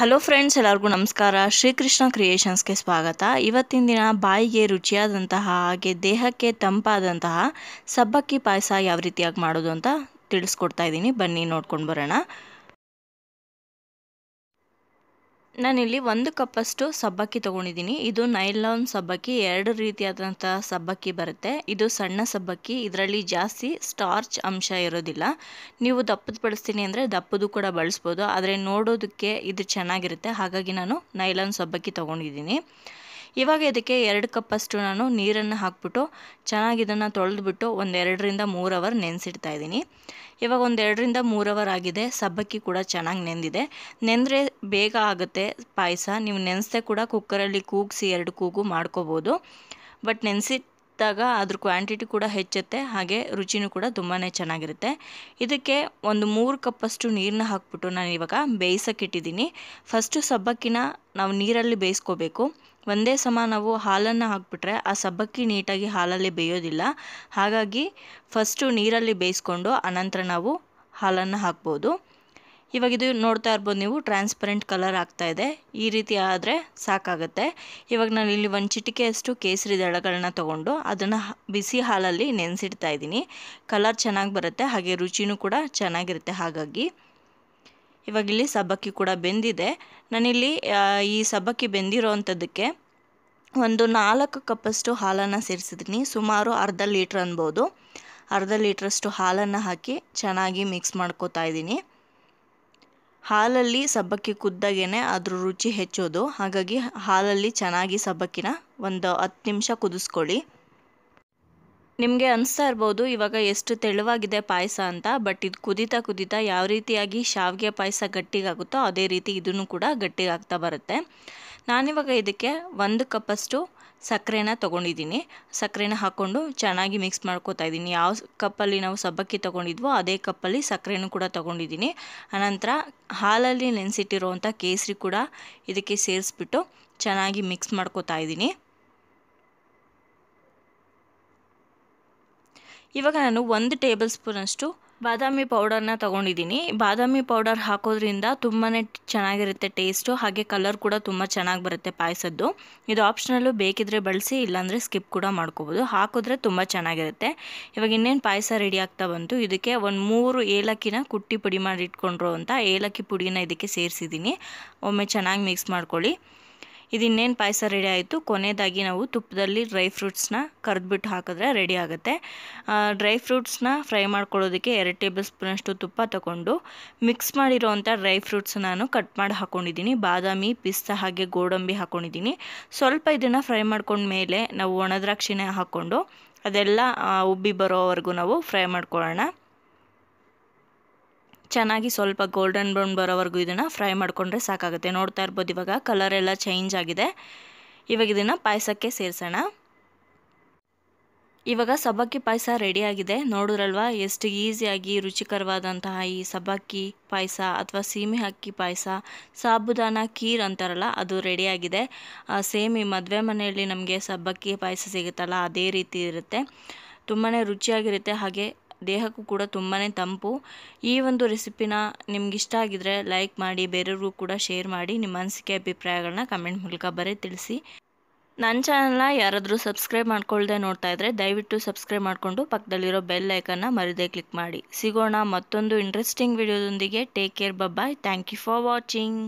hello friends ಎಲ್ಲರಿಗೂ ನಮಸ್ಕಾರ ಶ್ರೀಕೃಷ್ಣ ಕ್ರಿಯೇಷನ್ಸ್ಗೆ ಸ್ವಾಗತ ಇವತ್ತಿನ ದಿನ ಬಾಯಿಗೆ ರುಚಿಯಾದಂತಹ ಹಾಗೆ ದೇಹಕ್ಕೆ ತಂಪಾದಂತಹ ಸಬ್ಬಕ್ಕಿ ಪಾಯಸ ಯಾವ ರೀತಿಯಾಗಿ ಮಾಡೋದು ಅಂತ ತಿಳಿಸ್ಕೊಡ್ತಾ ಇದ್ದೀನಿ ಬನ್ನಿ ನೋಡ್ಕೊಂಡು ಬರೋಣ ನಾನಿಲ್ಲಿ ಒಂದು ಕಪ್ಪಷ್ಟು ಸಬ್ಬಕ್ಕಿ ತೊಗೊಂಡಿದ್ದೀನಿ ಇದು ನೈಲಾನ್ ಸಬ್ಬಕ್ಕಿ ಎರಡು ರೀತಿಯಾದಂಥ ಸಬ್ಬಕ್ಕಿ ಬರುತ್ತೆ ಇದು ಸಣ್ಣ ಸಬ್ಬಕ್ಕಿ ಇದರಲ್ಲಿ ಜಾಸ್ತಿ ಸ್ಟಾರ್ಚ್ ಅಂಶ ಇರೋದಿಲ್ಲ ನೀವು ದಪ್ಪದ ಬಳಸ್ತೀನಿ ಅಂದರೆ ದಪ್ಪದು ಕೂಡ ಬಳಸ್ಬೋದು ಆದರೆ ನೋಡೋದಕ್ಕೆ ಇದು ಚೆನ್ನಾಗಿರುತ್ತೆ ಹಾಗಾಗಿ ನಾನು ನೈಲಾನ್ ಸಬ್ಬಕ್ಕಿ ತೊಗೊಂಡಿದ್ದೀನಿ ಇವಾಗ ಇದಕ್ಕೆ ಎರಡು ಕಪ್ಪಷ್ಟು ನಾನು ನೀರನ್ನು ಹಾಕ್ಬಿಟ್ಟು ಚೆನ್ನಾಗಿ ಇದನ್ನು ತೊಳೆದ್ಬಿಟ್ಟು ಒಂದು ಎರಡರಿಂದ ಮೂರು ಅವರ್ ನೆನೆಸಿಡ್ತಾ ಇದ್ದೀನಿ ಇವಾಗ ಒಂದು ಎರಡರಿಂದ ಮೂರು ಅವರ್ ಆಗಿದೆ ಸಬ್ಬಕ್ಕಿ ಕೂಡ ಚೆನ್ನಾಗಿ ನೆಂದಿದೆ ನೆಂದರೆ ಬೇಗ ಆಗುತ್ತೆ ಪಾಯಸ ನೀವು ನೆನೆಸದೆ ಕೂಡ ಕುಕ್ಕರಲ್ಲಿ ಕೂಗಿಸಿ ಎರಡು ಕೂಗು ಮಾಡ್ಕೋಬೋದು ಬಟ್ ನೆನೆಸಿದ್ದಾಗ ಅದ್ರ ಕ್ವಾಂಟಿಟಿ ಕೂಡ ಹೆಚ್ಚುತ್ತೆ ಹಾಗೆ ರುಚಿನೂ ಕೂಡ ತುಂಬಾ ಚೆನ್ನಾಗಿರುತ್ತೆ ಇದಕ್ಕೆ ಒಂದು ಮೂರು ಕಪ್ಪಷ್ಟು ನೀರನ್ನ ಹಾಕ್ಬಿಟ್ಟು ನಾನು ಇವಾಗ ಬೇಯಿಸೋಕ್ಕಿಟ್ಟಿದ್ದೀನಿ ಫಸ್ಟು ಸಬ್ಬಕ್ಕಿನ ನಾವು ನೀರಲ್ಲಿ ಬೇಯಿಸ್ಕೋಬೇಕು ಒಂದೇ ಸಮ ನಾವು ಹಾಲನ್ನು ಹಾಕಿಬಿಟ್ರೆ ಆ ಸಬ್ಬಕ್ಕಿ ನೀಟಾಗಿ ಹಾಲಲ್ಲಿ ಬೇಯೋದಿಲ್ಲ ಹಾಗಾಗಿ ಫಸ್ಟು ನೀರಲ್ಲಿ ಬೇಯಿಸ್ಕೊಂಡು ಆನಂತರ ನಾವು ಹಾಲನ್ನು ಹಾಕ್ಬೋದು ಇವಾಗ ಇದು ನೋಡ್ತಾ ಇರ್ಬೋದು ನೀವು ಟ್ರಾನ್ಸ್ಪರೆಂಟ್ ಕಲರ್ ಆಗ್ತಾ ಇದೆ ಈ ರೀತಿ ಆದರೆ ಸಾಕಾಗುತ್ತೆ ಇವಾಗ ನಾನು ಇಲ್ಲಿ ಒಂದು ಚಿಟಿಕೆಯಷ್ಟು ಕೇಸರಿ ದಳಗಳನ್ನ ತೊಗೊಂಡು ಅದನ್ನು ಬಿಸಿ ಹಾಲಲ್ಲಿ ನೆನೆಸಿಡ್ತಾ ಇದ್ದೀನಿ ಕಲರ್ ಚೆನ್ನಾಗಿ ಬರುತ್ತೆ ಹಾಗೆ ರುಚಿನೂ ಕೂಡ ಚೆನ್ನಾಗಿರುತ್ತೆ ಹಾಗಾಗಿ ಇವಾಗ ಇಲ್ಲಿ ಸಬ್ಬಕ್ಕಿ ಕೂಡ ಬೆಂದಿದೆ ನಾನಿಲ್ಲಿ ಈ ಸಬ್ಬಕ್ಕಿ ಬೆಂದಿರೋ ಅಂಥದ್ದಕ್ಕೆ ಒಂದು ನಾಲ್ಕು ಕಪ್ಪಷ್ಟು ಹಾಲನ್ನು ಸೇರಿಸಿದ್ದೀನಿ ಸುಮಾರು ಅರ್ಧ ಲೀಟ್ರ್ ಅನ್ಬೋದು ಅರ್ಧ ಲೀಟ್ರಷ್ಟು ಹಾಲನ್ನು ಹಾಕಿ ಚೆನ್ನಾಗಿ ಮಿಕ್ಸ್ ಮಾಡ್ಕೋತಾ ಇದ್ದೀನಿ ಹಾಲಲ್ಲಿ ಸಬ್ಬಕ್ಕಿ ಕುದ್ದಾಗೇ ಅದ್ರ ರುಚಿ ಹೆಚ್ಚೋದು ಹಾಗಾಗಿ ಹಾಲಲ್ಲಿ ಚೆನ್ನಾಗಿ ಸಬ್ಬಕ್ಕಿನ ಒಂದು ಹತ್ತು ನಿಮಿಷ ಕುದಿಸ್ಕೊಳ್ಳಿ ನಿಮಗೆ ಅನಿಸ್ತಾ ಇರ್ಬೋದು ಇವಾಗ ಎಷ್ಟು ತೆಳುವಾಗಿದೆ ಪಾಯಸ ಅಂತ ಬಟ್ ಇದು ಕುದಿತಾ ಕುದಿತಾ ಯಾವ ರೀತಿಯಾಗಿ ಶಾವಿಗೆ ಪಾಯಸ ಗಟ್ಟಿಗಾಗುತ್ತೋ ಅದೇ ರೀತಿ ಇದನ್ನು ಕೂಡ ಗಟ್ಟಿಗಾಗ್ತಾ ಬರುತ್ತೆ ನಾನಿವಾಗ ಇದಕ್ಕೆ ಒಂದು ಕಪ್ಪಷ್ಟು ಸಕ್ಕರೆನ ತೊಗೊಂಡಿದ್ದೀನಿ ಸಕ್ಕರೆನ ಹಾಕ್ಕೊಂಡು ಚೆನ್ನಾಗಿ ಮಿಕ್ಸ್ ಮಾಡ್ಕೋತಾ ಇದ್ದೀನಿ ಯಾವ ಕಪ್ಪಲ್ಲಿ ನಾವು ಸಬ್ಬಕ್ಕಿ ತೊಗೊಂಡಿದ್ವೋ ಅದೇ ಕಪ್ಪಲ್ಲಿ ಸಕ್ಕರೆನೂ ಕೂಡ ತೊಗೊಂಡಿದ್ದೀನಿ ಅನಂತರ ಹಾಲಲ್ಲಿ ನೆನೆಸಿಟ್ಟಿರುವಂಥ ಕೇಸರಿ ಕೂಡ ಇದಕ್ಕೆ ಸೇರಿಸ್ಬಿಟ್ಟು ಚೆನ್ನಾಗಿ ಮಿಕ್ಸ್ ಮಾಡ್ಕೋತಾ ಇದ್ದೀನಿ ಇವಾಗ ನಾನು ಒಂದು ಟೇಬಲ್ ಸ್ಪೂನಷ್ಟು ಬಾದಾಮಿ ಪೌಡರ್ನ ತೊಗೊಂಡಿದ್ದೀನಿ ಬಾದಾಮಿ ಪೌಡರ್ ಹಾಕೋದ್ರಿಂದ ತುಂಬಾ ಚೆನ್ನಾಗಿರುತ್ತೆ ಟೇಸ್ಟು ಹಾಗೆ ಕಲರ್ ಕೂಡ ತುಂಬ ಚೆನ್ನಾಗಿ ಬರುತ್ತೆ ಪಾಯಸದ್ದು ಇದು ಆಪ್ಷನಲ್ಲು ಬೇಕಿದ್ರೆ ಬಳಸಿ ಇಲ್ಲಾಂದರೆ ಸ್ಕಿಪ್ ಕೂಡ ಮಾಡ್ಕೋಬೋದು ಹಾಕಿದ್ರೆ ತುಂಬ ಚೆನ್ನಾಗಿರುತ್ತೆ ಇವಾಗ ಇನ್ನೇನು ಪಾಯಸ ರೆಡಿ ಆಗ್ತಾ ಬಂತು ಇದಕ್ಕೆ ಒಂದು ಮೂರು ಏಲಕ್ಕಿನ ಕುಟ್ಟಿ ಪುಡಿ ಮಾಡಿ ಇಟ್ಕೊಂಡ್ರು ಅಂತ ಏಲಕ್ಕಿ ಪುಡಿನ ಇದಕ್ಕೆ ಸೇರಿಸಿದ್ದೀನಿ ಒಮ್ಮೆ ಚೆನ್ನಾಗಿ ಮಿಕ್ಸ್ ಮಾಡ್ಕೊಳ್ಳಿ ಇದಿನ್ನೇನು ಪಾಯಸ ರೆಡಿ ಆಯಿತು ಕೊನೆಯದಾಗಿ ನಾವು ತುಪ್ಪದಲ್ಲಿ ಡ್ರೈ ಫ್ರೂಟ್ಸ್ನ ಕರೆದ್ಬಿಟ್ಟು ಹಾಕಿದ್ರೆ ರೆಡಿ ಆಗುತ್ತೆ ಡ್ರೈ ಫ್ರೂಟ್ಸ್ನ ಫ್ರೈ ಮಾಡ್ಕೊಳ್ಳೋದಕ್ಕೆ ಎರಡು ಟೇಬಲ್ ಸ್ಪೂನಷ್ಟು ತುಪ್ಪ ತಗೊಂಡು ಮಿಕ್ಸ್ ಮಾಡಿರೋವಂಥ ಡ್ರೈ ಫ್ರೂಟ್ಸ್ ನಾನು ಕಟ್ ಮಾಡಿ ಹಾಕ್ಕೊಂಡಿದ್ದೀನಿ ಬಾದಾಮಿ ಪಿಸ್ತಾ ಹಾಗೆ ಗೋಡಂಬಿ ಹಾಕ್ಕೊಂಡಿದ್ದೀನಿ ಸ್ವಲ್ಪ ಇದನ್ನು ಫ್ರೈ ಮಾಡ್ಕೊಂಡ್ಮೇಲೆ ನಾವು ಒಣದ್ರಾಕ್ಷಿನೇ ಹಾಕ್ಕೊಂಡು ಅದೆಲ್ಲ ಉಬ್ಬಿ ಬರೋವರೆಗೂ ನಾವು ಫ್ರೈ ಮಾಡ್ಕೊಳ್ಳೋಣ ಚೆನ್ನಾಗಿ ಸ್ವಲ್ಪ ಗೋಲ್ಡನ್ ಬ್ರೌನ್ ಬರೋವರೆಗೂ ಇದನ್ನು ಫ್ರೈ ಮಾಡಿಕೊಂಡ್ರೆ ಸಾಕಾಗುತ್ತೆ ನೋಡ್ತಾ ಇರ್ಬೋದು ಇವಾಗ ಕಲರ್ ಎಲ್ಲ ಚೇಂಜ್ ಆಗಿದೆ ಇವಾಗ ಇದನ್ನು ಪಾಯಸಕ್ಕೆ ಸೇರಿಸೋಣ ಇವಾಗ ಸಬ್ಬಕ್ಕಿ ಪಾಯಸ ರೆಡಿಯಾಗಿದೆ ನೋಡಿದ್ರಲ್ವಾ ಎಷ್ಟು ಈಸಿಯಾಗಿ ರುಚಿಕರವಾದಂತಹ ಈ ಸಬ್ಬಕ್ಕಿ ಪಾಯಸ ಅಥವಾ ಸೀಮೆ ಅಕ್ಕಿ ಪಾಯಸ ಸಾಬುದಾನ ಖೀರ್ ಅಂತಾರಲ್ಲ ಅದು ರೆಡಿಯಾಗಿದೆ ಸೇಮ್ ಈ ಮದುವೆ ಮನೆಯಲ್ಲಿ ನಮಗೆ ಸಬ್ಬಕ್ಕಿ ಪಾಯಸ ಸಿಗುತ್ತಲ್ಲ ಅದೇ ರೀತಿ ಇರುತ್ತೆ ತುಂಬಾ ರುಚಿಯಾಗಿರುತ್ತೆ ಹಾಗೆ ದೇಹಕ್ಕೂ ಕೂಡ ತುಂಬಾ ತಂಪು ಈ ಒಂದು ರೆಸಿಪಿನ ಇಷ್ಟ ಆಗಿದ್ರೆ ಲೈಕ್ ಮಾಡಿ ಬೇರೆಯವ್ರಿಗೂ ಕೂಡ ಶೇರ್ ಮಾಡಿ ನಿಮ್ಮ ಅನಿಸಿಕೆ ಅಭಿಪ್ರಾಯಗಳನ್ನ ಕಮೆಂಟ್ ಮೂಲಕ ಬರೀ ತಿಳಿಸಿ ನನ್ನ ಚಾನಲ್ನ ಯಾರಾದರೂ ಸಬ್ಸ್ಕ್ರೈಬ್ ಮಾಡ್ಕೊಳ್ಳದೆ ನೋಡ್ತಾ ಇದ್ದರೆ ದಯವಿಟ್ಟು ಸಬ್ಸ್ಕ್ರೈಬ್ ಮಾಡಿಕೊಂಡು ಪಕ್ಕದಲ್ಲಿರೋ ಬೆಲ್ ಐಕನ್ನ ಮರದೇ ಕ್ಲಿಕ್ ಮಾಡಿ ಸಿಗೋಣ ಮತ್ತೊಂದು ಇಂಟ್ರೆಸ್ಟಿಂಗ್ ವಿಡಿಯೋದೊಂದಿಗೆ take care bye bye thank you for watching